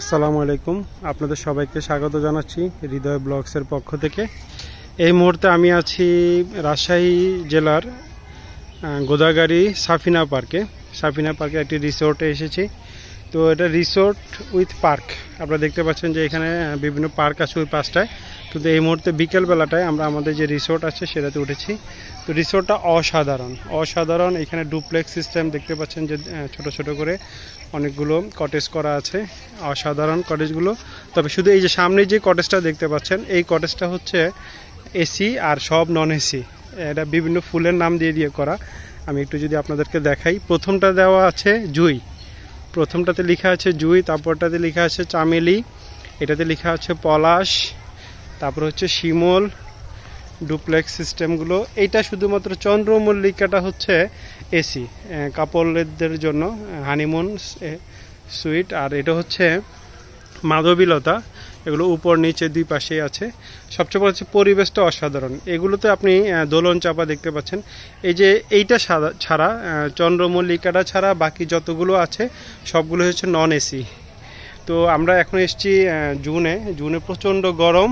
আসসালামু আলাইকুম আপনাদের সবাইকে স্বাগত জানাচ্ছি হৃদয় ব্লগসের পক্ষ থেকে এই মুহূর্তে আমি আছি রাজশাহী জেলার গোদাগাড়ি সাফিনা পার্কে সাফিনা পার্কে একটি রিসোর্টে এসেছি তো এটা রিসোর্ট উইথ পার্ক আপনারা দেখতে পাচ্ছেন যে এখানে বিভিন্ন পার্ক আছে ওই পাঁচটায় কিন্তু এই মুহূর্তে বিকেলবেলাটায় আমরা আমাদের যে রিসোর্ট আছে সেটাতে উঠেছি তো রিসোর্টটা অসাধারণ অসাধারণ এখানে ডুপ্লেক্স সিস্টেম দেখতে পাচ্ছেন যে ছোট ছোট করে অনেকগুলো কটেজ করা আছে অসাধারণ কটেজগুলো তবে শুধু এই যে সামনে যে কটেজটা দেখতে পাচ্ছেন এই কটেজটা হচ্ছে এসি আর সব নন এসি এটা বিভিন্ন ফুলের নাম দিয়ে দিয়ে করা আমি একটু যদি আপনাদেরকে দেখাই প্রথমটা দেওয়া আছে জুই প্রথমটাতে লেখা আছে জুই তারপরটাতে লেখা আছে চামেলি এটাতে লেখা আছে পলাশ তারপর হচ্ছে শিমল ডুপ্লেক্স সিস্টেমগুলো এইটা শুধুমাত্র চন্দ্রমল্লিকাটা হচ্ছে এসি কাপড়দের জন্য হানিমুন সুইট আর এটা হচ্ছে মাধবীলতা এগুলো উপর নিচে দুই পাশেই আছে সবচেয়ে বড় হচ্ছে পরিবেশটা অসাধারণ এগুলোতে আপনি দোলন চাপা দেখতে পাচ্ছেন এই যে এইটা ছাড়া চন্দ্রমল্লিকাটা ছাড়া বাকি যতগুলো আছে সবগুলো হচ্ছে নন এসি তো আমরা এখন এসছি জুনে জুনে প্রচণ্ড গরম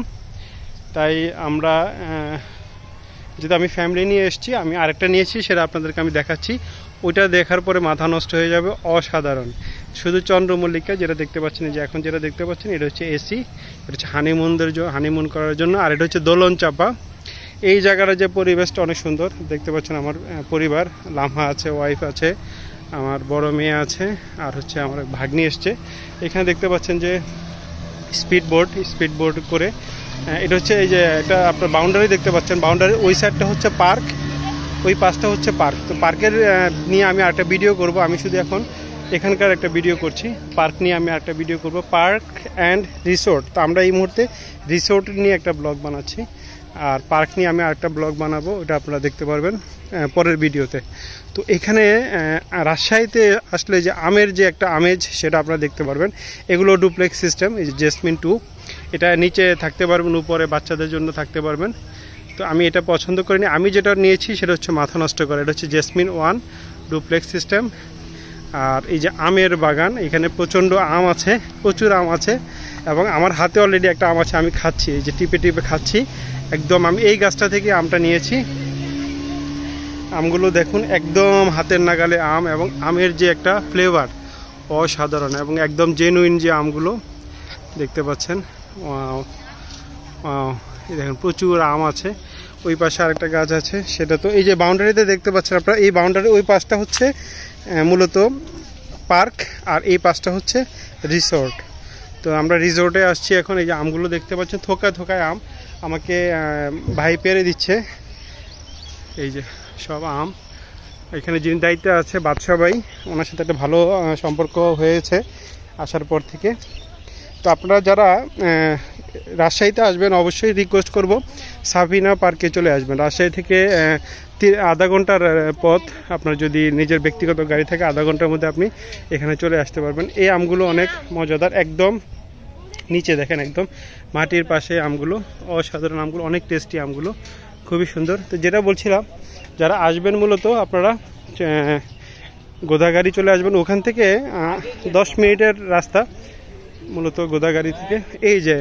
তাই আমরা যেহেতু আমি ফ্যামিলি নিয়ে এসেছি আমি আরেকটা নিয়েছি সেটা আপনাদেরকে আমি দেখাচ্ছি ওইটা দেখার পরে মাথা নষ্ট হয়ে যাবে অসাধারণ শুধু চন্দ্রমল্লিকা যেটা দেখতে পাচ্ছেন যে এখন যেটা দেখতে পাচ্ছেন এটা হচ্ছে এসি এটা হচ্ছে হানিমুনদের হানিমুন করার জন্য আর এটা হচ্ছে দোলন চাপা এই জায়গাটা যে পরিবেশটা অনেক সুন্দর দেখতে পাচ্ছেন আমার পরিবার লাম্হা আছে ওয়াইফ আছে আমার বড় মেয়ে আছে আর হচ্ছে আমার ভাগ্নি এসছে এখানে দেখতে পাচ্ছেন যে স্পিড বোর্ড স্পিড বোর্ড করে হ্যাঁ, এটা হচ্ছে এই যে এটা আপনার বাউন্ডারি দেখতে পাচ্ছেন বাউন্ডারি ওই সাইডটা হচ্ছে পার্ক ওই পাশটা হচ্ছে পার্ক তো পার্কের নিয়ে আমি আরেকটা ভিডিও করব আমি শুধু এখন এখানকার একটা ভিডিও করছি পার্ক নিয়ে আমি একটা ভিডিও করব পার্ক অ্যান্ড রিসোর্ট তো আমরা এই মুহূর্তে রিসোর্ট নিয়ে একটা ব্লগ বানাচ্ছি আর পার্ক নিয়ে আমি আরেকটা ব্লগ বানাবো এটা আপনারা দেখতে পারবেন পরের ভিডিওতে তো এখানে রাজশাহীতে আসলে যে আমের যে একটা আমেজ সেটা আপনারা দেখতে পারবেন এগুলো ডুপ্লেক্স সিস্টেম এই যে জেসমিন টু এটা নিচে থাকতে পারবেন উপরে বাচ্চাদের জন্য থাকতে পারবেন তো আমি এটা পছন্দ করিনি আমি যেটা নিয়েছি সেটা হচ্ছে মাথা নষ্ট করা এটা হচ্ছে জেসমিন ওয়ান ডুপ্লেক্স সিস্টেম আর এই যে আমের বাগান এখানে প্রচণ্ড আম আছে প্রচুর আম আছে এবং আমার হাতে অলরেডি একটা আম আছে আমি খাচ্ছি এই যে টিপে টিপে খাচ্ছি একদম আমি এই গাছটা থেকে আমটা নিয়েছি আমগুলো দেখুন একদম হাতের নাগালে আম এবং আমের যে একটা ফ্লেভার অসাধারণ এবং একদম জেনুইন যে আমগুলো দেখতে পাচ্ছেন দেখেন প্রচুর আম আছে ওই পাশে আরেকটা গাছ আছে সেটা তো এই যে বাউন্ডারিতে দেখতে পাচ্ছেন আপনারা এই বাউন্ডারি ওই পাশটা হচ্ছে মূলত পার্ক আর এই পাশটা হচ্ছে রিসোর্ট তো আমরা রিসোর্টে আসছি এখন এই যে আমগুলো দেখতে পাচ্ছেন থোকায় থোকায় আম আমাকে ভাই পেরে দিচ্ছে এই যে সব আম এখানে যিনি দায়িত্বে আছে বাদশাহ ভাই ওনার সাথে একটা ভালো সম্পর্ক হয়েছে আসার পর থেকে তো আপনারা যারা রাজশাহীতে আসবেন অবশ্যই রিকোয়েস্ট করব সাফিনা পার্কে চলে আসবেন রাজশাহী থেকে আধা ঘন্টার পথ আপনার যদি নিজের ব্যক্তিগত গাড়ি থাকে আধা ঘন্টার মধ্যে আপনি এখানে চলে আসতে পারবেন এই আমগুলো অনেক মজাদার একদম নিচে দেখেন একদম মাটির পাশে আমগুলো অসাধারণ আমগুলো অনেক টেস্টি আমগুলো খুবই সুন্দর তো যেটা বলছিলাম যারা আসবেন মূলত আপনারা গোদাগাড়ি চলে আসবেন ওখান থেকে দশ মিনিটের রাস্তা মূলত গোদাগাড়ি থেকে এই যে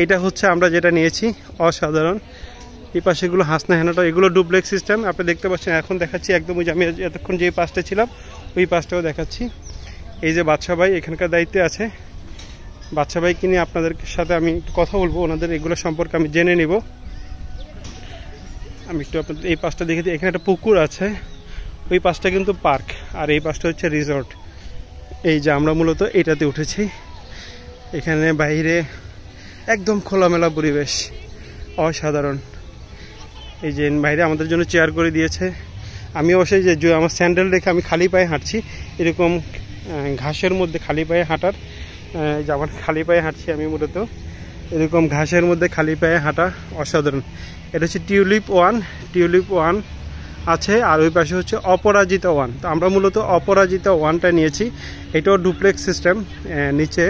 এইটা হচ্ছে আমরা যেটা নিয়েছি অসাধারণ এই পাশেগুলো হাসনা হেনাটা এগুলো ডুপ্লেক্স সিস্টেম আপনি দেখতে পাচ্ছেন এখন দেখাচ্ছি একদম ওই যে আমি এতক্ষণ যে পাশটা ছিলাম ওই পাশটাও দেখাচ্ছি এই যে বাদশা ভাই এখানকার দায়িত্বে আছে বাদশা ভাইকে নিয়ে আপনাদের সাথে আমি একটু কথা বলবো ওনাদের এগুলো সম্পর্কে আমি জেনে নিব আমি একটু আপনাদের এই পাশটা দেখেছি এখানে একটা পুকুর আছে ওই পাশটা কিন্তু পার্ক আর এই পাশটা হচ্ছে রিসর্ট এই যে আমরা মূলত এটাতে উঠেছি এখানে বাইরে একদম খোলামেলা পরিবেশ অসাধারণ এই যে বাইরে আমাদের জন্য চেয়ার করে দিয়েছে আমি অবশ্যই যে আমার স্যান্ডেল রেখে আমি খালি পায়ে হাঁটছি এরকম ঘাসের মধ্যে খালি পায়ে হাঁটার যে আমার খালি পায়ে হাঁটছি আমি মূলত এরকম ঘাসের মধ্যে খালি পায়ে হাঁটা অসাধারণ এটা হচ্ছে টিউলিপ ওয়ান টিউলিপ ওয়ান আছে আর ওই পাশে হচ্ছে অপরাজিতা ওয়ান তো আমরা মূলত অপরাজিতা ওয়ানটা নিয়েছি এটাও ডুপ্লেক্স সিস্টেম নিচে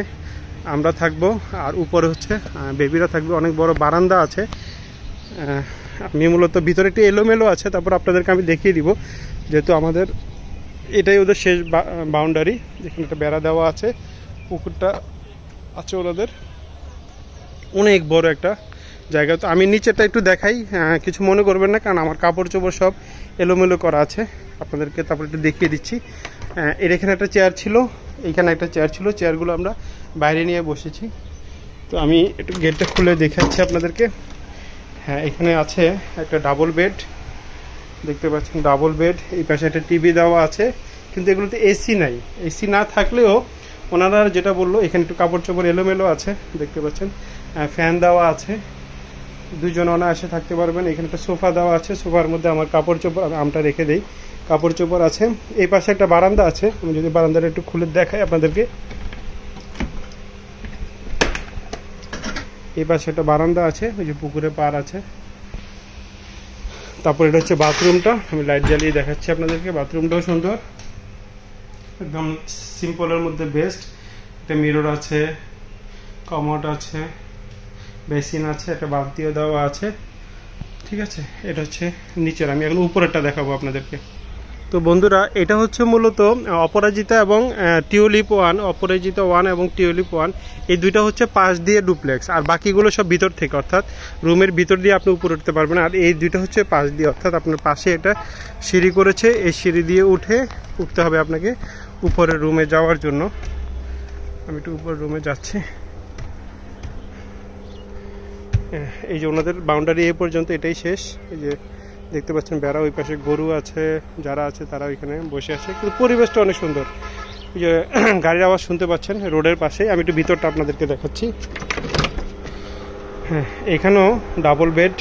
আমরা থাকব আর উপরে হচ্ছে বেবিরা থাকবে অনেক বড় বারান্দা আছে আমি মূলত ভিতরে একটু এলোমেলো আছে তারপর আপনাদেরকে আমি দেখিয়ে দিব যেহেতু আমাদের এটাই ওদের শেষ বাউন্ডারি যেখানে একটা বেড়া দেওয়া আছে পুকুরটা আছে ওনাদের অনেক বড় একটা জায়গা তো আমি নিচেটা একটু দেখাই কিছু মনে করবেন না কারণ আমার কাপড় চোপড় সব এলোমেলো করা আছে আপনাদেরকে তারপর একটু দেখিয়ে দিচ্ছি এর এখানে একটা চেয়ার ছিল এইখানে একটা চেয়ার ছিল চেয়ারগুলো আমরা বাইরে নিয়ে বসেছি তো আমি একটু গেটটা খুলে দেখাচ্ছি আপনাদেরকে হ্যাঁ এখানে আছে একটা ডাবল বেড দেখতে পাচ্ছেন ডাবল বেড এই পাশে একটা টিভি দেওয়া আছে কিন্তু এগুলোতে এসি নাই এসি না থাকলেও ওনারা যেটা বললো এখানে একটু কাপড় চোপড় এলোমেলো আছে দেখতে পাচ্ছেন ফ্যান দেওয়া আছে দুজন অনায়াসে থাকতে পারবেন এখানে একটা সোফা দেওয়া আছে সোফার মধ্যে আমার কাপড় চোপড় আমি আমটা রেখে দিই কাপড় চোপড় আছে এই পাশে একটা বারান্দা আছে আমি যদি বারান্দাটা একটু খুলে দেখাই আপনাদেরকে এই পাশে একটা বারান্দা আছে ওই যে পুকুরে পার আছে তারপর এটা হচ্ছে বাথরুমটা আমি লাইট জ্বালিয়ে দেখাচ্ছি আপনাদেরকে বাথরুমটাও সুন্দর একদম সিম্পলের মধ্যে বেস্ট একটা মিরর আছে কমট আছে বেসিন আছে একটা বালতিও দেওয়া আছে ঠিক আছে এটা হচ্ছে নিচের আমি এখন উপরেরটা দেখাবো আপনাদেরকে তো বন্ধুরা এটা হচ্ছে মূলত অপরাজিতা এবং টিউলিপ ওয়ান অপরাজিতা ওয়ান এবং টিউলিপ ওয়ান এই দুইটা হচ্ছে পাশ দিয়ে ডুপ্লেক্স আর বাকিগুলো সব ভিতর থেকে অর্থাৎ রুমের ভিতর দিয়ে আপনি উপরে উঠতে পারবেন আর এই দুইটা হচ্ছে পাশ দিয়ে অর্থাৎ আপনার পাশে এটা সিঁড়ি করেছে এই সিঁড়ি দিয়ে উঠে উঠতে হবে আপনাকে উপরে রুমে যাওয়ার জন্য আমি একটু উপরে রুমে যাচ্ছি এই যে ওনাদের বাউন্ডারি এ পর্যন্ত এটাই শেষ এই যে দেখতে পাচ্ছেন বেড়া ওই পাশে গরু আছে যারা আছে তারা ওইখানে বসে আছে কিন্তু পরিবেশটা অনেক সুন্দর যে গাড়ির আওয়াজ শুনতে পাচ্ছেন রোডের পাশে আমি একটু ভিতরটা আপনাদেরকে দেখাচ্ছি হ্যাঁ এখানেও ডাবল বেড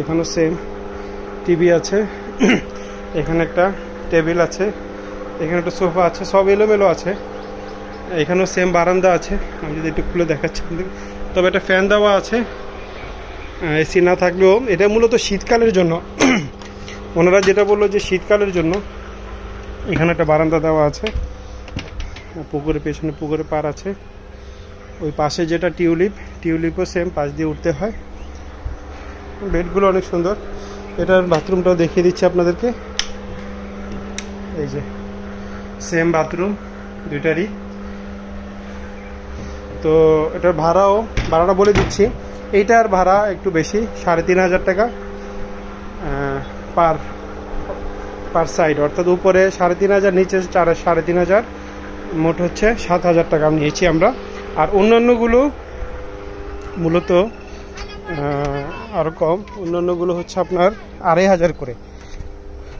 এখানেও সেম টিভি আছে এখানে একটা টেবিল আছে এখানে একটা সোফা আছে সব এলোমেলো আছে এখানেও সেম বারান্দা আছে আমি যদি একটু খুলে দেখাচ্ছি তবে একটা ফ্যান দেওয়া আছে এসি না থাকলেও এটা মূলত শীতকালের জন্য ওনারা যেটা বললো যে শীতকালের জন্য এখানে একটা বারান্দা দেওয়া আছে পুকুরের পেছনে পুকুরের পার আছে ওই পাশে যেটা টিউলিপ টিউলিপও সেম পাশ দিয়ে উঠতে হয় বেডগুলো অনেক সুন্দর এটার বাথরুমটাও দেখিয়ে দিচ্ছি আপনাদেরকে এই যে সেম বাথরুম দুইটারই তো এটার ভাড়াও ভাড়াটা বলে দিচ্ছি এইটার ভাড়া একটু বেশি সাড়ে তিন হাজার টাকা পার পার সাইড অর্থাৎ উপরে সাড়ে তিন হাজার নিচে চার সাড়ে তিন হাজার মোট হচ্ছে সাত হাজার টাকা নিয়েছি আমরা আর অন্যান্যগুলো মূলত আরও কম অন্যান্যগুলো হচ্ছে আপনার আড়াই হাজার করে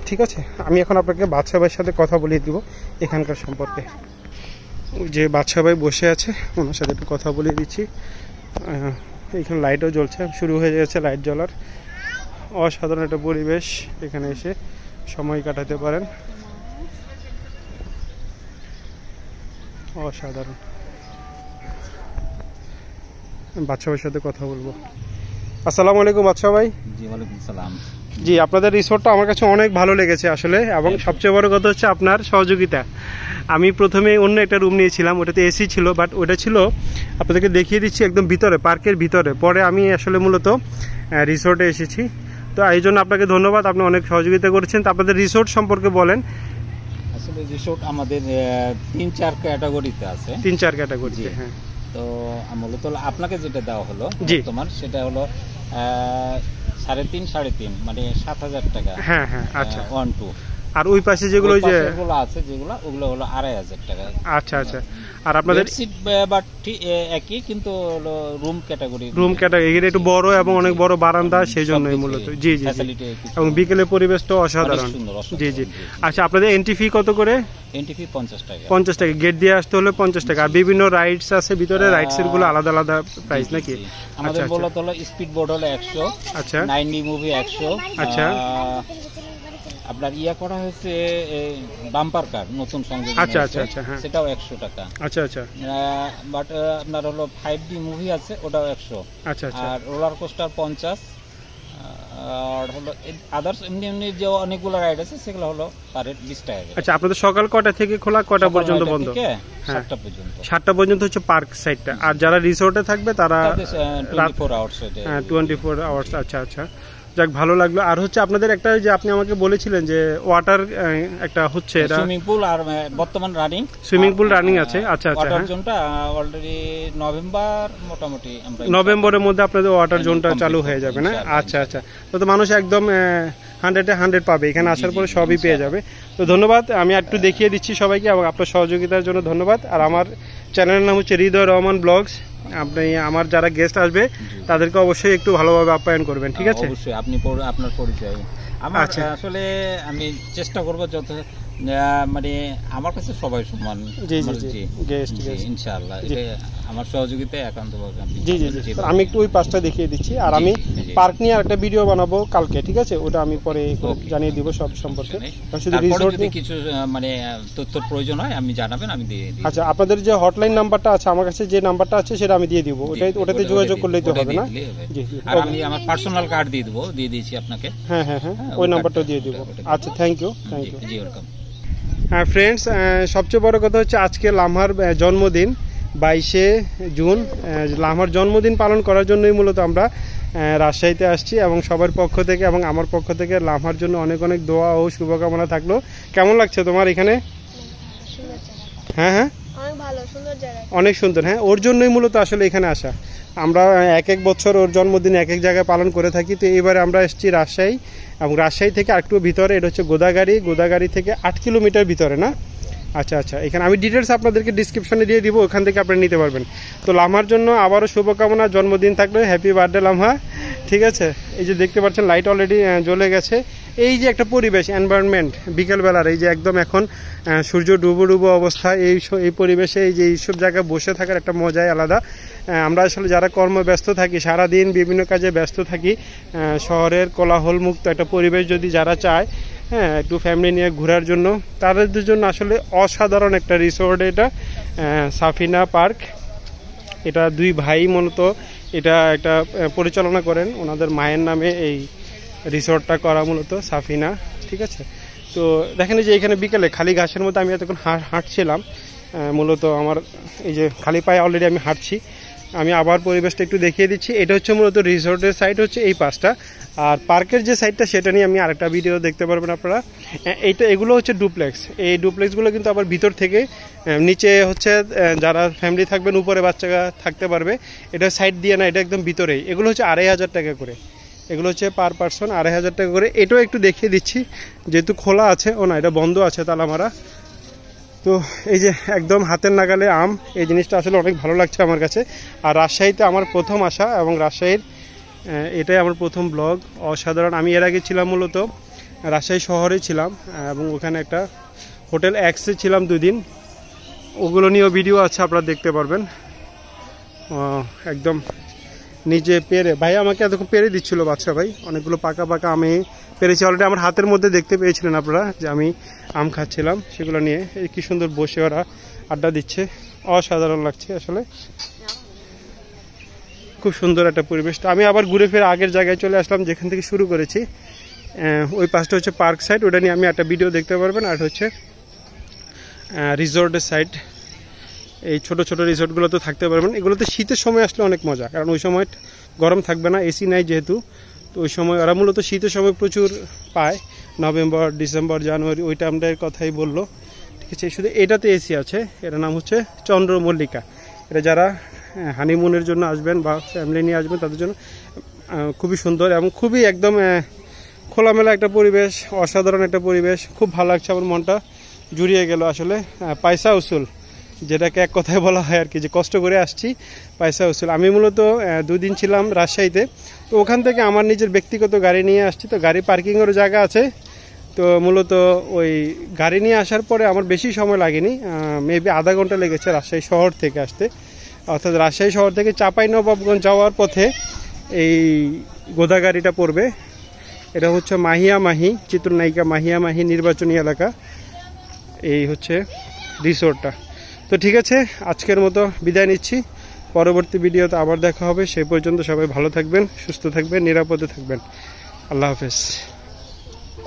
ঠিক আছে আমি এখন আপনাকে বাদশাহ ভাইয়ের সাথে কথা বলিয়ে দিব এখানকার সম্পর্কে যে বাদশাহ ভাই বসে আছে ওনার সাথে একটু কথা বলিয়ে দিচ্ছি এখানে লাইটও জ্বলছে শুরু হয়ে গেছে লাইট জ্বলার অসাধারণ একটা পরিবেশ এখানে এসে সময় কাটাতে পারেন অসাধারণ বাদশাহের সাথে কথা বলবো আসসালামু আলাইকুম বাদশা ভাই জি ওয়ালাইকুম সালাম জি আপনাদের রিসোর্টটা আমার কাছে অনেক ভালো লেগেছে আসলে এবং হ্যাঁ। সবচেয়ে বড় কথা হচ্ছে আপনার সহযোগিতা আমি প্রথমে অন্য একটা রুম নিয়েছিলাম ওটাতে এসি ছিল বাট ওটা ছিল আপনাদেরকে দেখিয়ে দিচ্ছি একদম ভিতরে পার্কের ভিতরে পরে আমি আসলে মূলত রিসোর্টে এসেছি তো এই জন্য আপনাকে ধন্যবাদ আপনি অনেক সহযোগিতা করেছেন তো আপনাদের রিসোর্ট সম্পর্কে বলেন আসলে রিসোর্ট আমাদের তিন চার ক্যাটাগরিতে আছে তিন চার ক্যাটাগরিতে হ্যাঁ তো মূলত আপনাকে যেটা দেওয়া হলো তোমার সেটা হলো সাড়ে তিন সাড়ে তিন মানে সাত হাজার টাকা হ্যাঁ হ্যাঁ আচ্ছা ওয়ান টু আর ওই পাশে যেগুলো ওই যে যেগুলো আছে যেগুলো ওগুলো হলো আড়াই হাজার টাকা আচ্ছা আচ্ছা আর আপনাদের সিট বাট একই কিন্তু রুম ক্যাটাগরি রুম ক্যাটাগরি এগুলো একটু বড় এবং অনেক বড় বারান্দা সেই জন্যই মূলত জি জি এবং বিকেলে পরিবেশটা অসাধারণ জি জি আচ্ছা আপনাদের এন্ট্রি ফি কত করে এন্ট্রি ফি পঞ্চাশ টাকা পঞ্চাশ টাকা গেট দিয়ে আসতে হলে পঞ্চাশ টাকা আর বিভিন্ন রাইডস আছে ভিতরে রাইডস এর গুলো আলাদা আলাদা প্রাইস নাকি আচ্ছা, আমাদের আচ্ছা। বলা হলো স্পিড বোর্ড হলো একশো আচ্ছা নাইনডি মুভি একশো আচ্ছা আপনার ইয়া করা হয়েছে বাম্পার কার নতুন সংযোগ আচ্ছা আচ্ছা আচ্ছা হ্যাঁ সেটাও একশো টাকা আচ্ছা আচ্ছা বাট আপনার হলো ফাইভ ডি মুভি আছে ওটাও একশো আচ্ছা আচ্ছা আর রোলার কোস্টার পঞ্চাশ আর হলো আদার্স এমনি এমনি যে অনেকগুলো রাইড আছে সেগুলো হলো সাড়ে বিশ টাকা আচ্ছা আপনাদের সকাল কটা থেকে খোলা কটা পর্যন্ত বন্ধ হ্যাঁ। সাতটা পর্যন্ত সাতটা পর্যন্ত হচ্ছে পার্ক সাইডটা আর যারা রিসোর্টে থাকবে তারা twenty four hours twenty four hours আচ্ছা আচ্ছা যাক ভালো লাগলো আর হচ্ছে আপনাদের একটা যে আপনি আমাকে বলেছিলেন যে ওয়াটার একটা হচ্ছে এটা সুইমিং পুল আর বর্তমান রানিং সুইমিং পুল রানিং আছে হ্যাঁ, আচ্ছা আচ্ছা ওয়াটার জোনটা অলরেডি নভেম্বর মোটামুটি আমরা নভেম্বরের মধ্যে আপনাদের ওয়াটার জোনটা চালু হয়ে যাবে না আচ্ছা আচ্ছা তো মানুষ একদম হান্ড্রেডে হান্ড্রেড পাবে এখানে আসার পরে সবই পেয়ে যাবে তো ধন্যবাদ আমি একটু দেখিয়ে দিচ্ছি সবাইকে এবং আপনার সহযোগিতার জন্য ধন্যবাদ আর আমার চ্যানেলের নাম হচ্ছে হৃদয় রহমান ব্লগস আপনি আমার যারা গেস্ট আসবে তাদেরকে অবশ্যই একটু ভালোভাবে আপ্যায়ন করবেন ঠিক হ্যাঁ, আছে অবশ্যই আপনি আপনার পরিচয় আমার আচ্ছা। আসলে আমি চেষ্টা করবো যত মানে আমার কাছে সবাই সমান জি জি জি আমার সহযোগিতায় একান্তভাবে জি জি জি আমি একটু ওই পাশটা দেখিয়ে দিচ্ছি আর আমি পার্ক নিয়ে একটা ভিডিও বানাবো কালকে ঠিক আছে ওটা আমি পরে জানিয়ে দিব সব সম্পর্কে শুধু রিসোর্ট নিয়ে কিছু মানে তথ্য প্রয়োজন হয় আমি জানাবেন আমি দিয়ে আচ্ছা আপনাদের যে হটলাইন নাম্বারটা আছে আমার কাছে যে নাম্বারটা আছে সেটা আমি দিয়ে দিব ওটাই ওটাতে যোগাযোগ করলেই তো হবে না জি আমি আমার পার্সোনাল কার্ড দিয়ে দিব দিয়ে দিয়েছি আপনাকে হ্যাঁ হ্যাঁ হ্যাঁ, হ্যাঁ ওই নাম্বারটা দিয়ে দিব আচ্ছা থ্যাংক ইউ থ্যাংক ইউ জি ওয়েলকাম হ্যাঁ ফ্রেন্ডস সবচেয়ে বড় কথা হচ্ছে আজকে লামহার জন্মদিন বাইশে জুন লামহার জন্মদিন পালন করার জন্যই মূলত আমরা রাজশাহীতে আসছি এবং সবার পক্ষ থেকে এবং আমার পক্ষ থেকে লামহার জন্য অনেক অনেক দোয়া ও শুভকামনা থাকলো কেমন লাগছে তোমার এখানে হ্যাঁ হ্যাঁ অনেক সুন্দর হ্যাঁ ওর জন্যই মূলত আসলে এখানে আসা আমরা এক এক বছর ওর জন্মদিন এক এক জায়গায় পালন করে থাকি তো এবারে আমরা এসেছি রাজশাহী এবং রাজশাহী থেকে আরেকটু ভিতরে এটা হচ্ছে গোদাগাড়ি গোদাগাড়ি থেকে আট কিলোমিটার ভিতরে না আচ্ছা আচ্ছা এখানে আমি ডিটেলস আপনাদেরকে ডিসক্রিপশনে দিয়ে দিব ওখান থেকে আপনারা নিতে পারবেন তো লামহার জন্য আবারও শুভকামনা জন্মদিন থাকলে হ্যাপি বার্থডে লামহা ঠিক আছে এই যে দেখতে পাচ্ছেন লাইট অলরেডি জ্বলে গেছে এই যে একটা পরিবেশ এনভায়রনমেন্ট বিকেলবেলার এই যে একদম এখন সূর্য ডুবো ডুবো অবস্থা এই এই পরিবেশে এই যে এইসব জায়গায় বসে থাকার একটা মজাই আলাদা আমরা আসলে যারা কর্মব্যস্ত থাকি সারা দিন বিভিন্ন কাজে ব্যস্ত থাকি শহরের কোলাহলমুক্ত একটা পরিবেশ যদি যারা চায় হ্যাঁ একটু ফ্যামিলি নিয়ে ঘোরার জন্য তাদের দুজন আসলে অসাধারণ একটা রিসোর্ট এটা সাফিনা পার্ক এটা দুই ভাই মূলত এটা একটা পরিচালনা করেন ওনাদের মায়ের নামে এই রিসোর্টটা করা মূলত সাফিনা ঠিক আছে তো দেখেন যে এখানে বিকেলে খালি ঘাসের মধ্যে আমি এতক্ষণ হাঁটছিলাম মূলত আমার এই যে খালি পায়ে অলরেডি আমি হাঁটছি আমি আবার পরিবেশটা একটু দেখিয়ে দিচ্ছি এটা হচ্ছে মূলত রিসোর্টের সাইড হচ্ছে এই পাশটা আর পার্কের যে সাইডটা সেটা নিয়ে আমি আরেকটা ভিডিও দেখতে পারবেন আপনারা এইটা এগুলো হচ্ছে ডুপ্লেক্স এই ডুপ্লেক্সগুলো কিন্তু আবার ভিতর থেকে নিচে হচ্ছে যারা ফ্যামিলি থাকবেন উপরে বাচ্চারা থাকতে পারবে এটা সাইড দিয়ে না এটা একদম ভিতরেই এগুলো হচ্ছে আড়াই হাজার টাকা করে এগুলো হচ্ছে পার পার্সন আড়াই হাজার টাকা করে এটাও একটু দেখিয়ে দিচ্ছি যেহেতু খোলা আছে ও না এটা বন্ধ আছে তালা মারা তো এই যে একদম হাতের নাগালে আম এই জিনিসটা আসলে অনেক ভালো লাগছে আমার কাছে আর রাজশাহীতে আমার প্রথম আসা এবং রাজশাহীর এটাই আমার প্রথম ব্লগ অসাধারণ আমি এর আগে ছিলাম মূলত রাজশাহী শহরে ছিলাম এবং ওখানে একটা হোটেল অ্যাক্সে ছিলাম দুদিন ওগুলো নিয়েও ভিডিও আছে আপনারা দেখতে পারবেন একদম নিজে পেরে ভাই আমাকে এতক্ষণ পেরে দিচ্ছিলো বাচ্চা ভাই অনেকগুলো পাকা পাকা আমি পেরেছি অলরেডি আমার হাতের মধ্যে দেখতে পেয়েছিলেন আপনারা যে আমি আম খাচ্ছিলাম সেগুলো নিয়ে এই কী সুন্দর বসে ওরা আড্ডা দিচ্ছে অসাধারণ লাগছে আসলে খুব সুন্দর একটা পরিবেশ আমি আবার ঘুরে ফিরে আগের জায়গায় চলে আসলাম যেখান থেকে শুরু করেছি ওই পাশটা হচ্ছে পার্ক সাইড ওটা নিয়ে আমি একটা ভিডিও দেখতে পারবেন আর হচ্ছে রিসোর্টের সাইড এই ছোট ছোট তো থাকতে পারবেন এগুলোতে শীতের সময় আসলে অনেক মজা কারণ ওই সময় গরম থাকবে না এসি নাই যেহেতু তো ওই সময় ওরা মূলত শীতের সময় প্রচুর পায় নভেম্বর ডিসেম্বর জানুয়ারি ওই টাইমটার কথাই বললো ঠিক আছে শুধু এটাতে এসি আছে এটার নাম হচ্ছে চন্দ্রমল্লিকা এটা যারা হানিমুনের জন্য আসবেন বা ফ্যামিলি নিয়ে আসবেন তাদের জন্য খুবই সুন্দর এবং খুবই একদম খোলামেলা একটা পরিবেশ অসাধারণ একটা পরিবেশ খুব ভালো লাগছে আমার মনটা জুড়িয়ে গেল আসলে পয়সা উসুল যেটাকে এক কথায় বলা হয় আর কি যে কষ্ট করে আসছি পয়সা উসুল আমি মূলত দুদিন ছিলাম রাজশাহীতে তো ওখান থেকে আমার নিজের ব্যক্তিগত গাড়ি নিয়ে আসছি তো গাড়ি পার্কিংয়েরও জায়গা আছে তো মূলত ওই গাড়ি নিয়ে আসার পরে আমার বেশি সময় লাগেনি মেবি আধা ঘন্টা লেগেছে রাজশাহী শহর থেকে আসতে অর্থাৎ রাজশাহী শহর থেকে চাপাই নবাবগঞ্জ যাওয়ার পথে এই গোদা গাড়িটা পড়বে এটা হচ্ছে মাহিয়া মাহি চিত্রনায়িকা মাহিয়া মাহি নির্বাচনী এলাকা এই হচ্ছে রিসোর্টটা তো ঠিক আছে আজকের মতো বিদায় নিচ্ছি পরবর্তী ভিডিওতে আবার দেখা হবে সেই পর্যন্ত সবাই ভালো থাকবেন সুস্থ থাকবেন নিরাপদে থাকবেন আল্লাহ হাফেজ